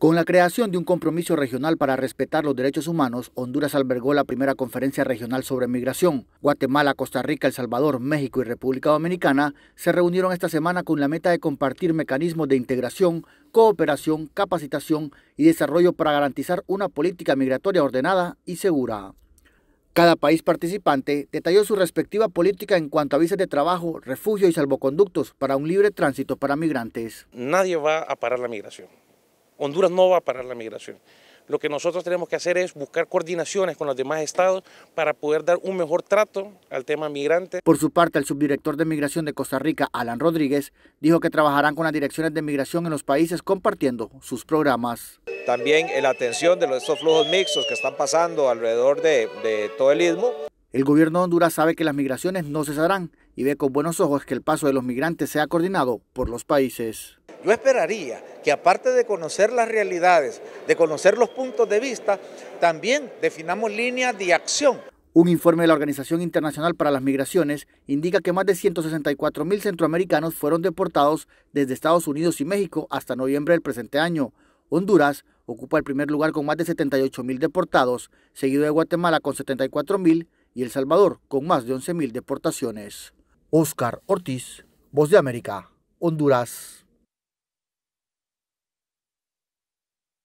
Con la creación de un compromiso regional para respetar los derechos humanos, Honduras albergó la primera conferencia regional sobre migración. Guatemala, Costa Rica, El Salvador, México y República Dominicana se reunieron esta semana con la meta de compartir mecanismos de integración, cooperación, capacitación y desarrollo para garantizar una política migratoria ordenada y segura. Cada país participante detalló su respectiva política en cuanto a visas de trabajo, refugio y salvoconductos para un libre tránsito para migrantes. Nadie va a parar la migración Honduras no va a parar la migración. Lo que nosotros tenemos que hacer es buscar coordinaciones con los demás estados para poder dar un mejor trato al tema migrante. Por su parte, el subdirector de Migración de Costa Rica, Alan Rodríguez, dijo que trabajarán con las direcciones de migración en los países compartiendo sus programas. También en la atención de estos flujos mixtos que están pasando alrededor de, de todo el istmo. El gobierno de Honduras sabe que las migraciones no cesarán y ve con buenos ojos que el paso de los migrantes sea coordinado por los países. Yo esperaría que aparte de conocer las realidades, de conocer los puntos de vista, también definamos líneas de acción. Un informe de la Organización Internacional para las Migraciones indica que más de 164.000 centroamericanos fueron deportados desde Estados Unidos y México hasta noviembre del presente año. Honduras ocupa el primer lugar con más de 78.000 deportados, seguido de Guatemala con 74.000 y El Salvador con más de 11.000 deportaciones. Oscar Ortiz, Voz de América, Honduras.